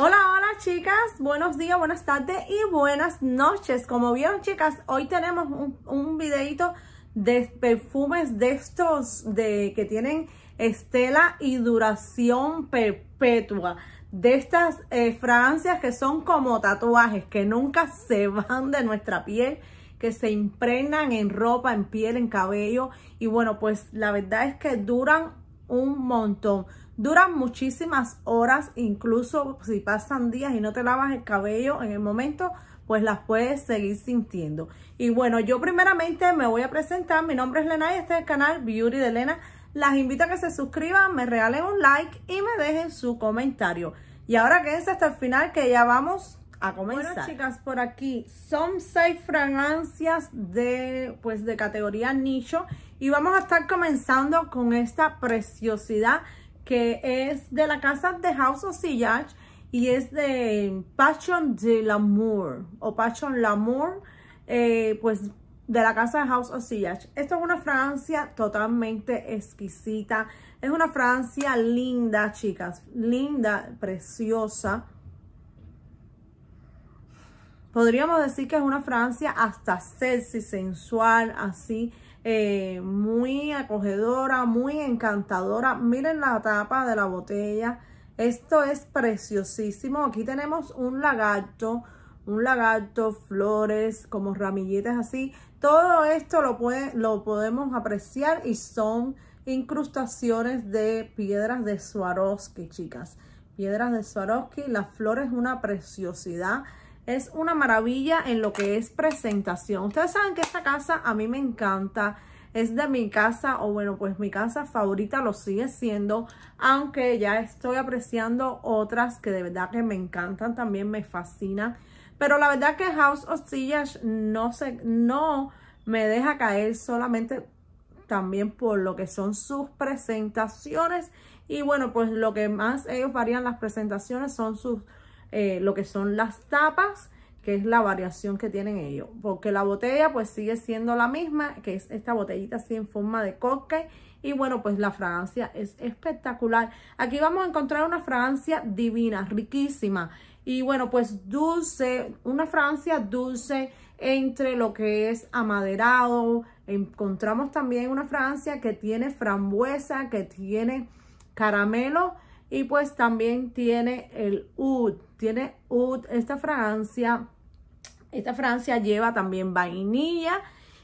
Hola, hola chicas, buenos días, buenas tardes y buenas noches. Como vieron chicas, hoy tenemos un, un videito de perfumes de estos de, que tienen estela y duración perpetua. De estas eh, fragancias que son como tatuajes, que nunca se van de nuestra piel, que se impregnan en ropa, en piel, en cabello. Y bueno, pues la verdad es que duran un montón. Duran muchísimas horas, incluso si pasan días y no te lavas el cabello en el momento, pues las puedes seguir sintiendo. Y bueno, yo primeramente me voy a presentar. Mi nombre es Lena y este es el canal Beauty de Lena. Las invito a que se suscriban, me regalen un like y me dejen su comentario. Y ahora quédense hasta el final que ya vamos a comenzar. Bueno, chicas, por aquí son seis fragancias de, pues, de categoría nicho. Y vamos a estar comenzando con esta preciosidad que es de la casa de House of Sillage y es de Passion de l'Amour o Passion l'Amour, eh, pues de la casa de House of Sillage. Esto es una Francia totalmente exquisita. Es una Francia linda, chicas. Linda, preciosa. Podríamos decir que es una Francia hasta sexy, sensual, así. Eh, muy acogedora, muy encantadora. Miren la tapa de la botella. Esto es preciosísimo. Aquí tenemos un lagarto, un lagarto, flores, como ramilletes así. Todo esto lo, puede, lo podemos apreciar y son incrustaciones de piedras de Swarovski, chicas. Piedras de Swarovski. Las flores, una preciosidad. Es una maravilla en lo que es presentación. Ustedes saben que esta casa a mí me encanta. Es de mi casa, o bueno, pues mi casa favorita lo sigue siendo. Aunque ya estoy apreciando otras que de verdad que me encantan, también me fascinan. Pero la verdad que House of Sillage no, se, no me deja caer solamente también por lo que son sus presentaciones. Y bueno, pues lo que más ellos varían las presentaciones son sus eh, lo que son las tapas, que es la variación que tienen ellos. Porque la botella pues sigue siendo la misma, que es esta botellita así en forma de coque. Y bueno, pues la fragancia es espectacular. Aquí vamos a encontrar una fragancia divina, riquísima. Y bueno, pues dulce, una fragancia dulce entre lo que es amaderado. Encontramos también una fragancia que tiene frambuesa, que tiene caramelo y pues también tiene el oud, tiene oud esta fragancia. Esta fragancia lleva también vainilla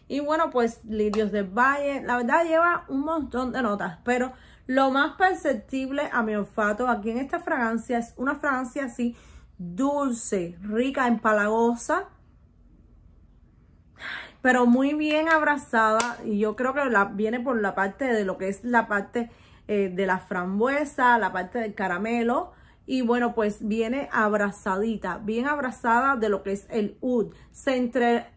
y bueno, pues lirios del valle. La verdad lleva un montón de notas, pero lo más perceptible a mi olfato aquí en esta fragancia es una fragancia así dulce, rica, empalagosa, pero muy bien abrazada y yo creo que la, viene por la parte de lo que es la parte eh, de la frambuesa, la parte del caramelo. Y bueno, pues viene abrazadita, bien abrazada de lo que es el oud. Se,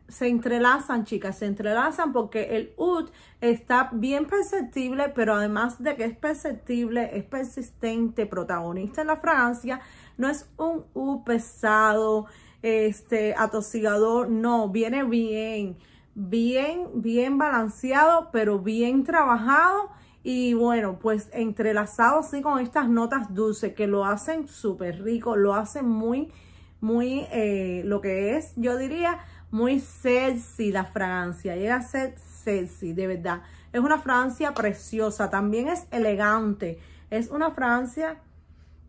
se entrelazan, chicas, se entrelazan porque el oud está bien perceptible, pero además de que es perceptible, es persistente, protagonista en la fragancia. No es un oud pesado, este, atosigador, no, viene bien, bien, bien balanceado, pero bien trabajado y bueno, pues entrelazado así con estas notas dulces que lo hacen súper rico, lo hacen muy, muy, eh, lo que es, yo diría, muy sexy la fragancia. Llega a ser sexy, de verdad. Es una fragancia preciosa, también es elegante. Es una fragancia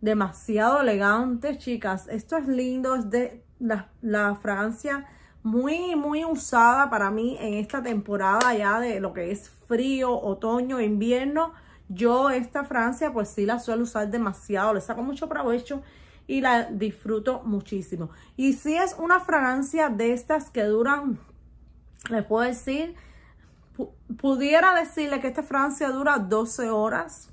demasiado elegante, chicas. Esto es lindo, es de la, la fragancia muy, muy usada para mí en esta temporada ya de lo que es frío, otoño, invierno. Yo esta Francia pues sí la suelo usar demasiado, le saco mucho provecho y la disfruto muchísimo. Y si es una fragancia de estas que duran, les puedo decir, pudiera decirle que esta francia dura 12 horas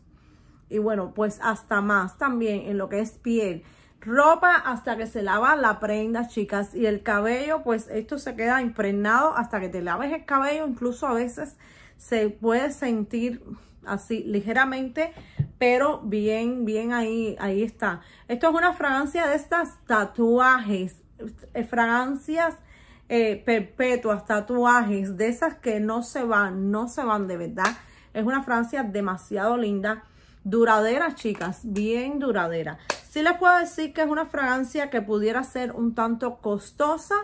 y bueno, pues hasta más también en lo que es piel ropa hasta que se lava la prenda, chicas. Y el cabello, pues esto se queda impregnado hasta que te laves el cabello. Incluso a veces se puede sentir así ligeramente, pero bien, bien ahí, ahí está. Esto es una fragancia de estas tatuajes, eh, fragancias eh, perpetuas, tatuajes, de esas que no se van, no se van de verdad. Es una fragancia demasiado linda, duradera, chicas, bien duradera si les puedo decir que es una fragancia que pudiera ser un tanto costosa,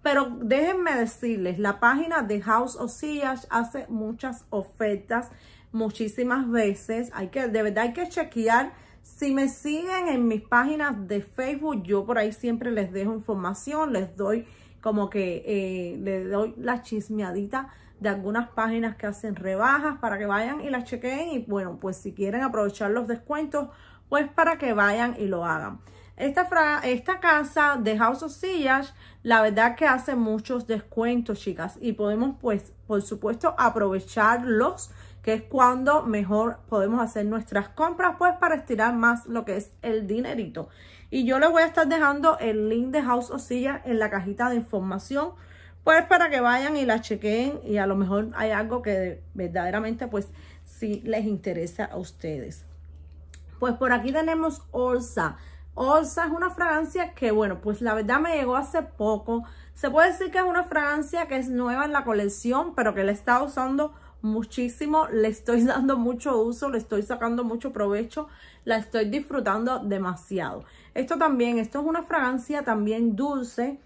pero déjenme decirles, la página de House of Sillage hace muchas ofertas muchísimas veces. Hay que, de verdad hay que chequear. Si me siguen en mis páginas de Facebook, yo por ahí siempre les dejo información, les doy como que eh, les doy la chismeadita de algunas páginas que hacen rebajas para que vayan y las chequeen y bueno, pues si quieren aprovechar los descuentos pues para que vayan y lo hagan. Esta, esta casa de House of Sillas. la verdad que hace muchos descuentos, chicas, y podemos, pues, por supuesto, aprovecharlos, que es cuando mejor podemos hacer nuestras compras, pues, para estirar más lo que es el dinerito. Y yo les voy a estar dejando el link de House of Sillage en la cajita de información, pues, para que vayan y la chequeen. y a lo mejor hay algo que verdaderamente, pues, sí les interesa a ustedes. Pues por aquí tenemos Olsa. Olsa es una fragancia que, bueno, pues la verdad me llegó hace poco. Se puede decir que es una fragancia que es nueva en la colección, pero que la he estado usando muchísimo. Le estoy dando mucho uso, le estoy sacando mucho provecho. La estoy disfrutando demasiado. Esto también, esto es una fragancia también dulce.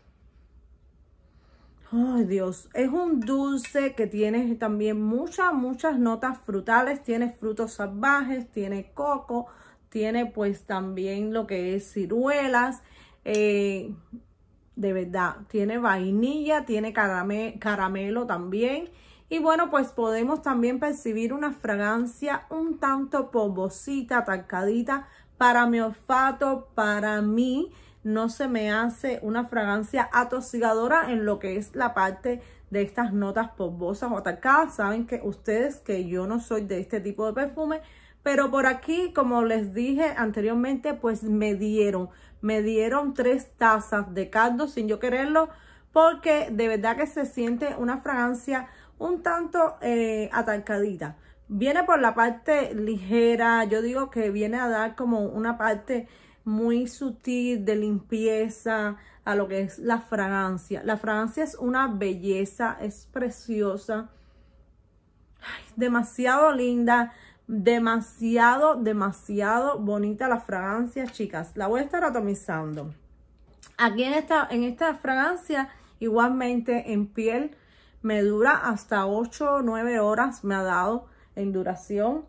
Ay, Dios, es un dulce que tiene también muchas, muchas notas frutales. Tiene frutos salvajes, tiene coco, tiene pues también lo que es ciruelas, eh, de verdad, tiene vainilla, tiene caramelo también. Y bueno, pues podemos también percibir una fragancia un tanto pomposita, atacadita para mi olfato, para mí. No se me hace una fragancia atosigadora en lo que es la parte de estas notas pomposas o atacadas. Saben que ustedes que yo no soy de este tipo de perfume, pero por aquí, como les dije anteriormente, pues me dieron, me dieron tres tazas de caldo sin yo quererlo, porque de verdad que se siente una fragancia un tanto eh, Viene por la parte ligera, yo digo que viene a dar como una parte muy sutil de limpieza a lo que es la fragancia. La fragancia es una belleza, es preciosa, Ay, demasiado linda. Demasiado, demasiado bonita la fragancia, chicas. La voy a estar atomizando. Aquí en esta, en esta fragancia, igualmente en piel, me dura hasta 8 o 9 horas, me ha dado en duración.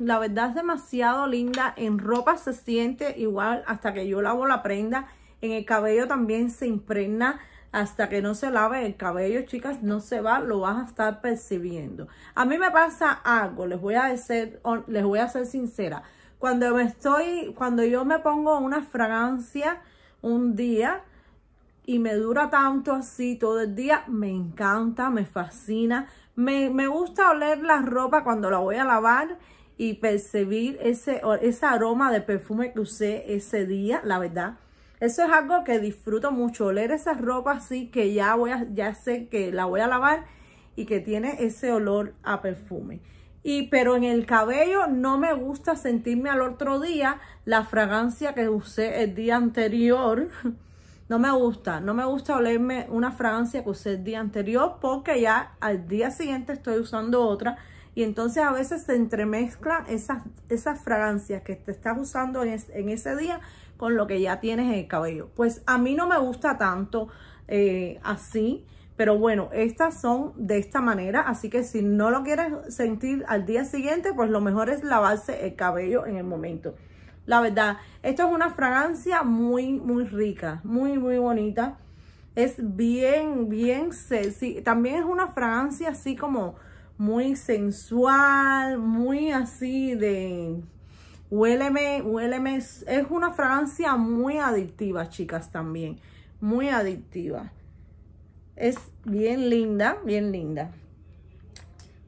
La verdad es demasiado linda. En ropa se siente igual hasta que yo lavo la prenda. En el cabello también se impregna hasta que no se lave el cabello, chicas, no se va, lo vas a estar percibiendo. A mí me pasa algo, les voy a decir, les voy a ser sincera. Cuando me estoy, cuando yo me pongo una fragancia un día y me dura tanto así todo el día, me encanta, me fascina. Me, gusta oler la ropa cuando la voy a lavar y percibir ese, ese aroma de perfume que usé ese día, la verdad eso es algo que disfruto mucho, oler esa ropa así que ya, voy a, ya sé que la voy a lavar y que tiene ese olor a perfume. Y pero en el cabello no me gusta sentirme al otro día la fragancia que usé el día anterior. No me gusta, no me gusta olerme una fragancia que usé el día anterior porque ya al día siguiente estoy usando otra y entonces a veces se entremezclan esas, esas fragancias que te estás usando en, en ese día con lo que ya tienes en el cabello. Pues a mí no me gusta tanto eh, así. Pero bueno, estas son de esta manera, así que si no lo quieres sentir al día siguiente, pues lo mejor es lavarse el cabello en el momento. La verdad, esto es una fragancia muy, muy rica, muy, muy bonita. Es bien, bien sexy. También es una fragancia así como muy sensual, muy así de, Huéleme, huéleme. Es una fragancia muy adictiva, chicas, también. Muy adictiva. Es bien linda, bien linda.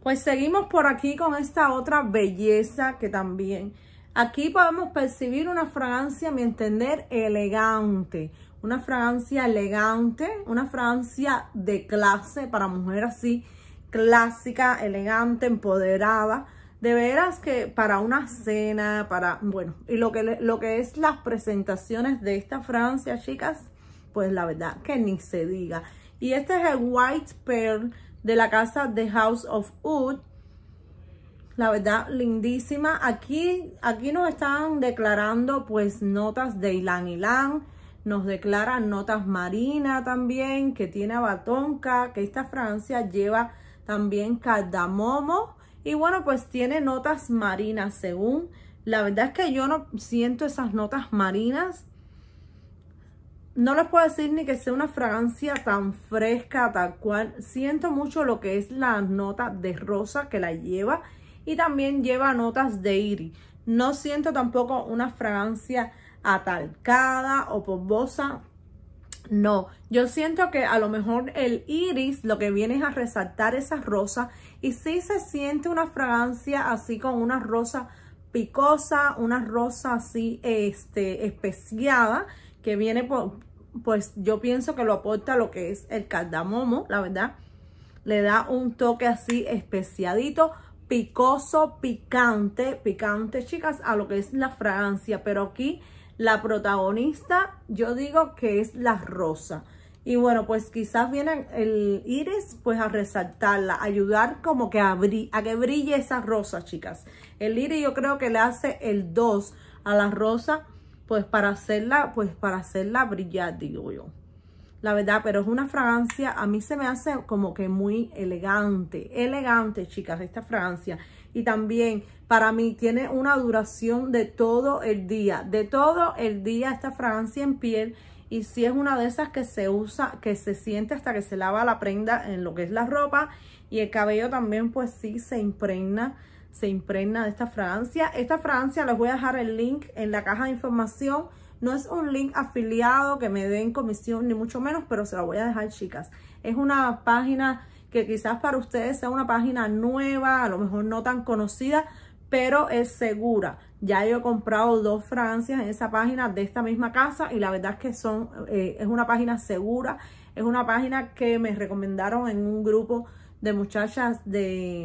Pues seguimos por aquí con esta otra belleza que también... Aquí podemos percibir una fragancia, a mi entender, elegante. Una fragancia elegante, una fragancia de clase para mujer así, clásica, elegante, empoderada de veras que para una cena, para, bueno, y lo que, lo que es las presentaciones de esta Francia, chicas, pues la verdad que ni se diga. Y este es el White Pearl de la casa de House of Wood. La verdad, lindísima. Aquí, aquí nos están declarando pues notas de Ilan Ilan. Nos declaran notas marina también, que tiene batonca que esta Francia lleva también cardamomo y bueno, pues tiene notas marinas, según. La verdad es que yo no siento esas notas marinas. No les puedo decir ni que sea una fragancia tan fresca, tal cual. Siento mucho lo que es la nota de rosa que la lleva. Y también lleva notas de iris. No siento tampoco una fragancia atalcada o pomposa no, yo siento que a lo mejor el iris lo que viene es a resaltar esa rosa. y sí se siente una fragancia así con una rosa picosa, una rosa así este, especiada que viene, por, pues yo pienso que lo aporta lo que es el cardamomo, la verdad. Le da un toque así especiadito, picoso, picante, picante, chicas, a lo que es la fragancia. Pero aquí la protagonista, yo digo que es la rosa. Y bueno, pues quizás viene el iris pues a resaltarla, ayudar como que a, que brille esa rosa, chicas. El iris yo creo que le hace el 2 a la rosa, pues para hacerla, pues para hacerla brillar, digo yo. La verdad, pero es una fragancia, a mí se me hace como que muy elegante, elegante, chicas, esta fragancia y también para mí tiene una duración de todo el día, de todo el día esta fragancia en piel y si sí es una de esas que se usa, que se siente hasta que se lava la prenda en lo que es la ropa y el cabello también pues sí se impregna, se impregna de esta fragancia. Esta fragancia les voy a dejar el link en la caja de información. No es un link afiliado que me den comisión ni mucho menos, pero se la voy a dejar chicas. Es una página que quizás para ustedes sea una página nueva, a lo mejor no tan conocida, pero es segura. Ya yo he comprado dos Francias en esa página de esta misma casa y la verdad es que son, eh, es una página segura, es una página que me recomendaron en un grupo de muchachas de,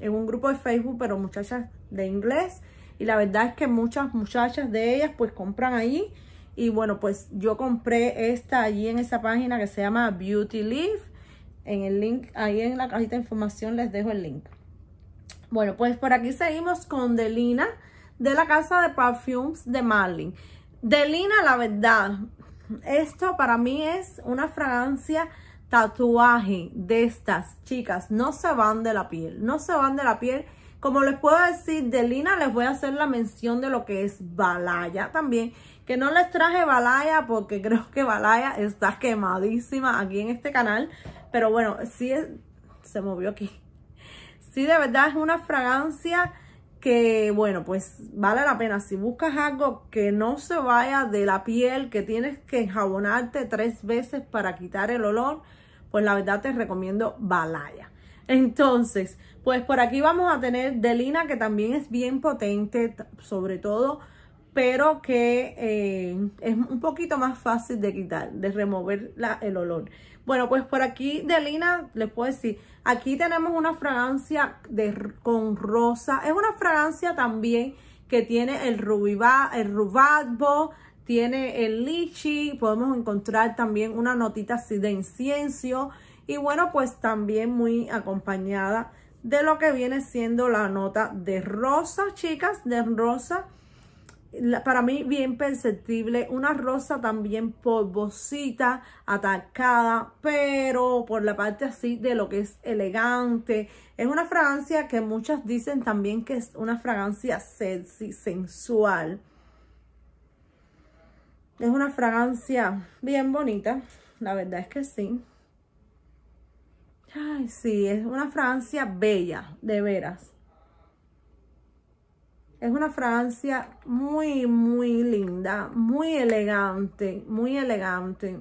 en un grupo de Facebook, pero muchachas de inglés. Y la verdad es que muchas muchachas de ellas pues compran ahí. Y bueno, pues yo compré esta allí en esa página que se llama Beauty Leaf. En el link, ahí en la cajita de información les dejo el link. Bueno, pues por aquí seguimos con Delina de la casa de perfumes de Marlin. Delina, la verdad, esto para mí es una fragancia tatuaje de estas chicas. No se van de la piel, no se van de la piel. Como les puedo decir, Delina, les voy a hacer la mención de lo que es Balaya también. Que no les traje Balaya porque creo que Balaya está quemadísima aquí en este canal pero bueno, sí se movió aquí. Sí, de verdad es una fragancia que, bueno, pues vale la pena. Si buscas algo que no se vaya de la piel, que tienes que enjabonarte tres veces para quitar el olor, pues la verdad te recomiendo Balaya. Entonces, pues por aquí vamos a tener Delina, que también es bien potente, sobre todo, pero que eh, es un poquito más fácil de quitar, de remover la, el olor. Bueno, pues por aquí de Lina les puedo decir, aquí tenemos una fragancia de, con rosa. Es una fragancia también que tiene el, rubiba, el rubatbo, tiene el lichi, podemos encontrar también una notita así de incienso y bueno, pues también muy acompañada de lo que viene siendo la nota de rosa, chicas, de rosa para mí bien perceptible, una rosa también polvosita, atacada, pero por la parte así de lo que es elegante. Es una fragancia que muchas dicen también que es una fragancia sexy, sensual. Es una fragancia bien bonita, la verdad es que sí. Ay, sí, es una fragancia bella, de veras. Es una fragancia muy, muy linda, muy elegante, muy elegante.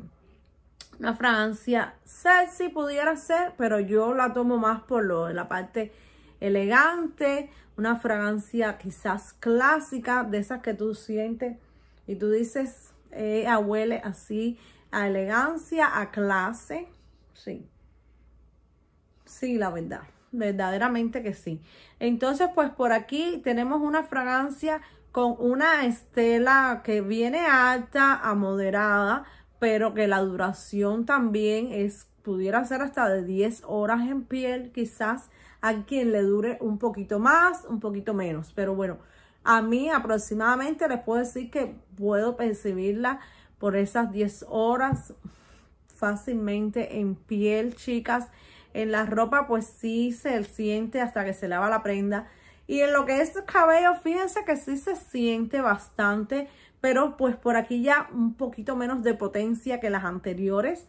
Una fragancia sexy pudiera ser, pero yo la tomo más por lo de la parte elegante, una fragancia quizás clásica, de esas que tú sientes y tú dices, eh, huele así a elegancia, a clase. Sí, sí, la verdad verdaderamente que sí. Entonces, pues por aquí tenemos una fragancia con una estela que viene alta a moderada, pero que la duración también es, pudiera ser hasta de 10 horas en piel, quizás a quien le dure un poquito más, un poquito menos, pero bueno, a mí aproximadamente les puedo decir que puedo percibirla por esas 10 horas fácilmente en piel, chicas. En la ropa pues sí se siente hasta que se lava la prenda. Y en lo que es cabello, fíjense que sí se siente bastante, pero pues por aquí ya un poquito menos de potencia que las anteriores.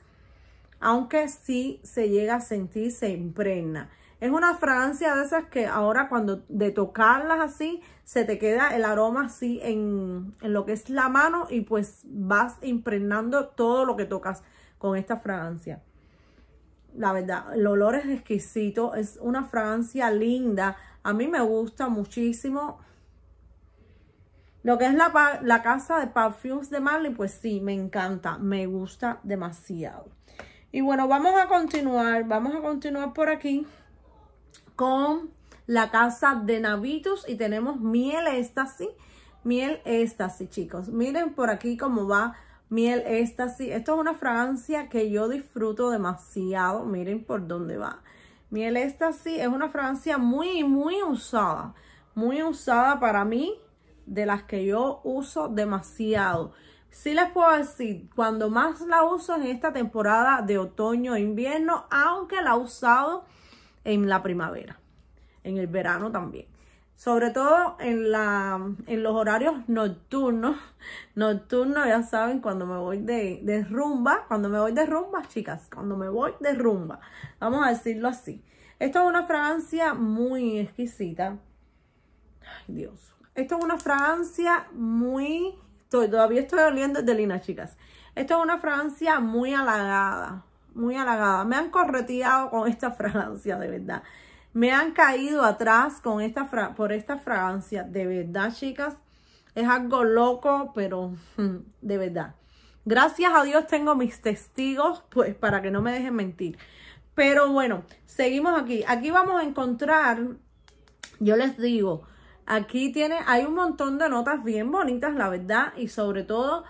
Aunque sí se llega a sentir, se impregna. Es una fragancia de esas que ahora cuando de tocarlas así, se te queda el aroma así en, en lo que es la mano y pues vas impregnando todo lo que tocas con esta fragancia la verdad, el olor es exquisito, es una fragancia linda, a mí me gusta muchísimo. Lo que es la, casa de Perfumes de Marley, pues sí, me encanta, me gusta demasiado. Y bueno, vamos a continuar, vamos a continuar por aquí con la casa de Navitus y tenemos miel éxtasis, miel éxtasis, chicos. Miren por aquí cómo va Miel Éxtasis. Esto es una fragancia que yo disfruto demasiado. Miren por dónde va. Miel Éxtasis es una fragancia muy, muy usada. Muy usada para mí. De las que yo uso demasiado. Sí les puedo decir, cuando más la uso en esta temporada de otoño e invierno, aunque la he usado en la primavera, en el verano también sobre todo en, la, en los horarios nocturnos. nocturnos ya saben, cuando me voy de, de, rumba, cuando me voy de rumba, chicas, cuando me voy de rumba, vamos a decirlo así. Esto es una fragancia muy exquisita. Ay, Dios. Esto es una fragancia muy... Estoy, todavía estoy oliendo de lina, chicas. Esto es una fragancia muy halagada, muy halagada. Me han correteado con esta fragancia, de verdad. Me han caído atrás con esta por esta fragancia. De verdad, chicas, es algo loco, pero mm, de verdad. Gracias a Dios tengo mis testigos, pues para que no me dejen mentir. Pero bueno, seguimos aquí. Aquí vamos a encontrar, yo les digo, aquí tiene, hay un montón de notas bien bonitas, la verdad, y sobre todo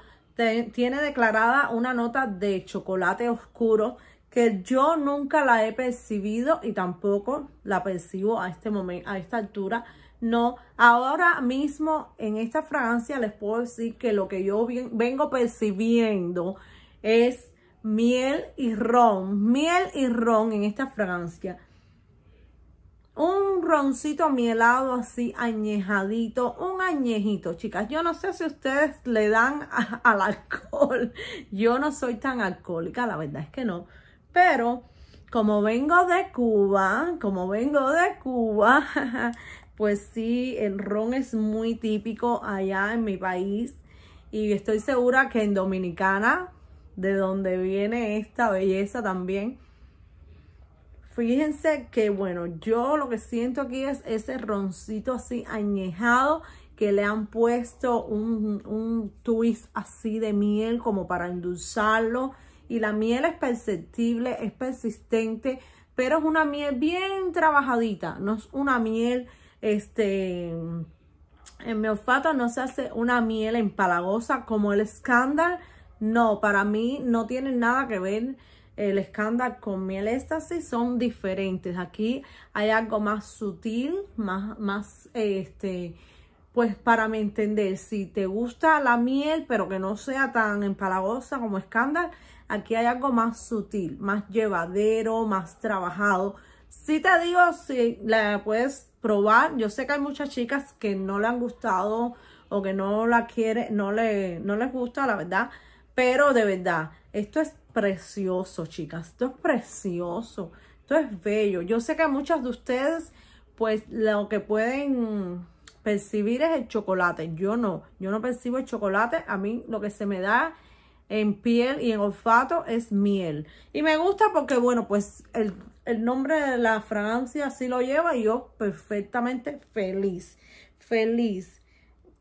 tiene declarada una nota de chocolate oscuro que yo nunca la he percibido y tampoco la percibo a este momento, a esta altura. No, ahora mismo en esta fragancia les puedo decir que lo que yo vengo percibiendo es miel y ron, miel y ron en esta fragancia. Un roncito mielado así, añejadito, un añejito, chicas. Yo no sé si ustedes le dan al alcohol. Yo no soy tan alcohólica, la verdad es que no pero como vengo de Cuba, como vengo de Cuba, pues sí, el ron es muy típico allá en mi país y estoy segura que en Dominicana, de donde viene esta belleza también. Fíjense que bueno, yo lo que siento aquí es ese roncito así añejado que le han puesto un, twist así de miel como para endulzarlo y la miel es perceptible, es persistente, pero es una miel bien trabajadita, no es una miel, este, en mi olfato no se hace una miel empalagosa como el escándalo, no, para mí no tiene nada que ver el escándalo con miel éxtasis, son diferentes, aquí hay algo más sutil, más, más, este, pues para mi entender, si te gusta la miel, pero que no sea tan empalagosa como escándalo, Aquí hay algo más sutil, más llevadero, más trabajado. Si te digo, si la puedes probar. Yo sé que hay muchas chicas que no le han gustado o que no la quiere no, le, no les gusta, la verdad. Pero de verdad, esto es precioso, chicas. Esto es precioso. Esto es bello. Yo sé que muchas de ustedes, pues lo que pueden percibir es el chocolate. Yo no, yo no percibo el chocolate. A mí lo que se me da en piel y en olfato es miel. Y me gusta porque, bueno, pues el, nombre de la fragancia sí lo lleva y yo perfectamente feliz, feliz.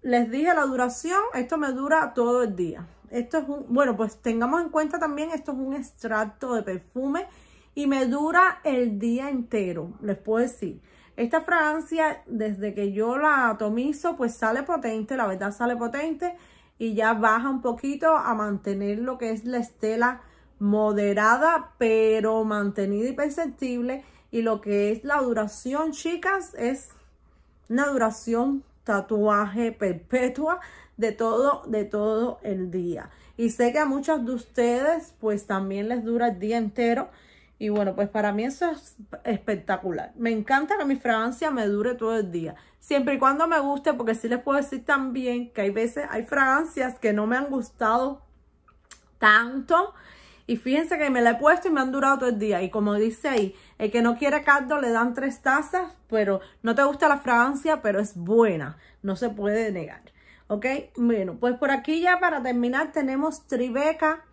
Les dije la duración, esto me dura todo el día. Esto es un, bueno, pues tengamos en cuenta también, esto es un extracto de perfume y me dura el día entero, les puedo decir. Esta fragancia, desde que yo la atomizo, pues sale potente, la verdad sale potente y ya baja un poquito a mantener lo que es la estela moderada pero mantenida y perceptible y lo que es la duración chicas es una duración tatuaje perpetua de todo de todo el día y sé que a muchas de ustedes pues también les dura el día entero y bueno, pues para mí eso es espectacular. Me encanta que mi fragancia me dure todo el día. Siempre y cuando me guste, porque sí les puedo decir también que hay veces, hay fragancias que no me han gustado tanto. Y fíjense que me la he puesto y me han durado todo el día. Y como dice ahí, el que no quiere caldo le dan tres tazas, pero no te gusta la fragancia, pero es buena. No se puede negar. ¿Ok? Bueno, pues por aquí ya para terminar tenemos Tribeca.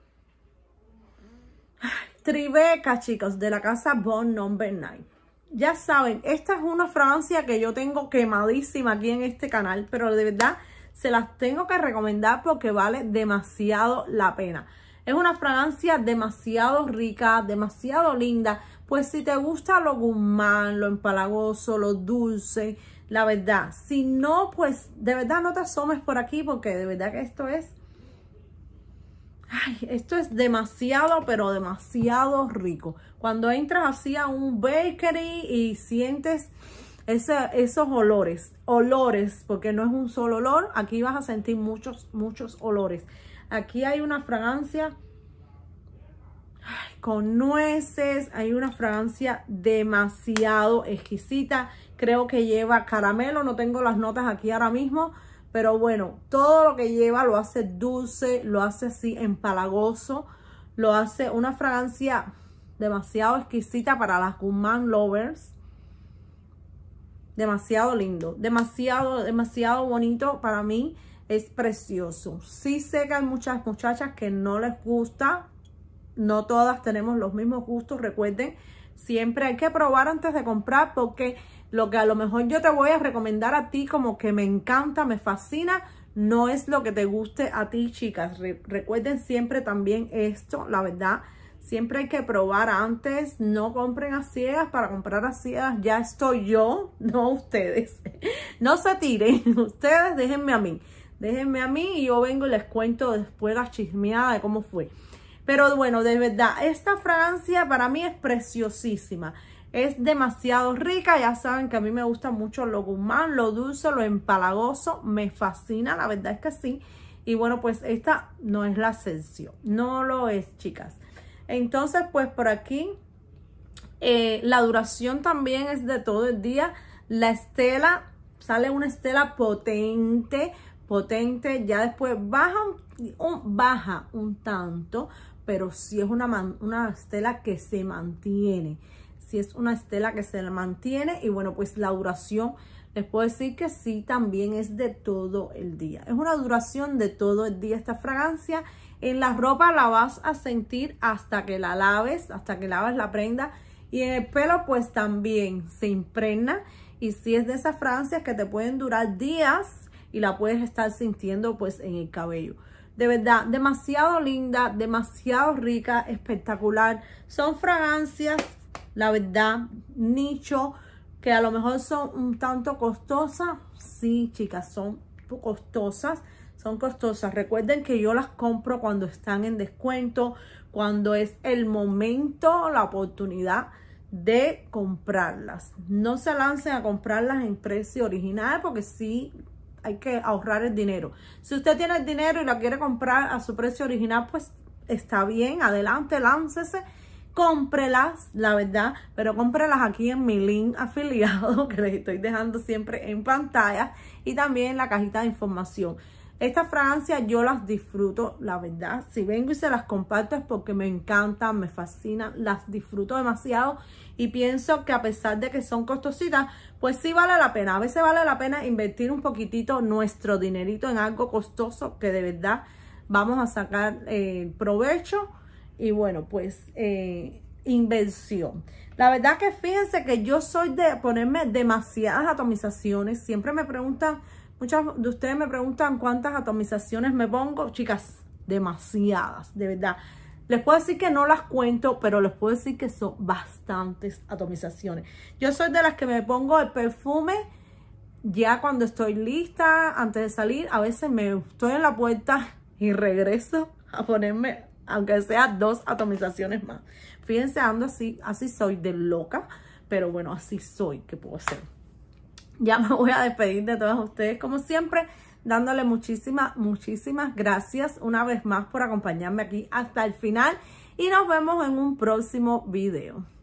Tribeca, chicos, de la casa Bon Number 9. Ya saben, esta es una fragancia que yo tengo quemadísima aquí en este canal, pero de verdad se las tengo que recomendar porque vale demasiado la pena. Es una fragancia demasiado rica, demasiado linda. Pues si te gusta lo gumán, lo empalagoso, lo dulce, la verdad. Si no, pues de verdad no te asomes por aquí porque de verdad que esto es ay, esto es demasiado, pero demasiado rico. Cuando entras así a un bakery y sientes esos olores, olores, porque no es un solo olor, aquí vas a sentir muchos, muchos olores. Aquí hay una fragancia con nueces, hay una fragancia demasiado exquisita. Creo que lleva caramelo, no tengo las notas aquí ahora mismo, pero bueno, todo lo que lleva lo hace dulce, lo hace así empalagoso, lo hace una fragancia demasiado exquisita para las Guzmán Lovers. Demasiado lindo, demasiado, demasiado bonito para mí. Es precioso. Sí sé que hay muchas muchachas que no les gusta. No todas tenemos los mismos gustos, recuerden. Siempre hay que probar antes de comprar porque lo que a lo mejor yo te voy a recomendar a ti como que me encanta, me fascina, no es lo que te guste a ti, chicas. recuerden siempre también esto, la verdad. Siempre hay que probar antes, no compren a ciegas, para comprar a ciegas ya estoy yo, no ustedes. No se tiren, ustedes déjenme a mí, déjenme a mí y yo vengo y les cuento después la chismeada de cómo fue. Pero bueno, de verdad, esta fragancia para mí es preciosísima. Es demasiado rica, ya saben que a mí me gusta mucho lo gumán, lo dulce, lo empalagoso, me fascina, la verdad es que sí. Y bueno, pues esta no es la ascensión. no lo es, chicas. Entonces, pues por aquí, eh, la duración también es de todo el día. La estela, sale una estela potente, potente, ya después baja un, baja un tanto, pero sí es una, una estela que se mantiene si es una estela que se mantiene y bueno, pues la duración les puedo decir que sí, también es de todo el día. Es una duración de todo el día esta fragancia. En la ropa la vas a sentir hasta que la laves, hasta que laves la prenda. Y en el pelo pues también se impregna. Y si es de esas fragancias que te pueden durar días y la puedes estar sintiendo pues en el cabello. De verdad, demasiado linda, demasiado rica, espectacular. Son fragancias la verdad, nicho que a lo mejor son un tanto costosas. Sí, chicas, son costosas. Son costosas. Recuerden que yo las compro cuando están en descuento, cuando es el momento, la oportunidad de comprarlas. No se lancen a comprarlas en precio original porque sí hay que ahorrar el dinero. Si usted tiene el dinero y la quiere comprar a su precio original, pues está bien, adelante, láncese cómprelas, la verdad, pero cómprelas aquí en mi link afiliado que les estoy dejando siempre en pantalla y también en la cajita de información. Estas fragancias yo las disfruto, la verdad. Si vengo y se las comparto es porque me encantan, me fascinan, las disfruto demasiado y pienso que a pesar de que son costositas, pues sí vale la pena. A veces vale la pena invertir un poquitito nuestro dinerito en algo costoso que de verdad vamos a sacar el eh, provecho y bueno, pues eh, inversión. La verdad que fíjense que yo soy de ponerme demasiadas atomizaciones. Siempre me preguntan, muchas de ustedes me preguntan cuántas atomizaciones me pongo. Chicas, demasiadas, de verdad. Les puedo decir que no las cuento, pero les puedo decir que son bastantes atomizaciones. Yo soy de las que me pongo el perfume ya cuando estoy lista, antes de salir. A veces me estoy en la puerta y regreso a ponerme aunque sea dos atomizaciones más. Fíjense, ando así, así soy de loca, pero bueno, así soy, ¿qué puedo hacer? Ya me voy a despedir de todos ustedes, como siempre, dándole muchísimas, muchísimas gracias una vez más por acompañarme aquí hasta el final y nos vemos en un próximo video.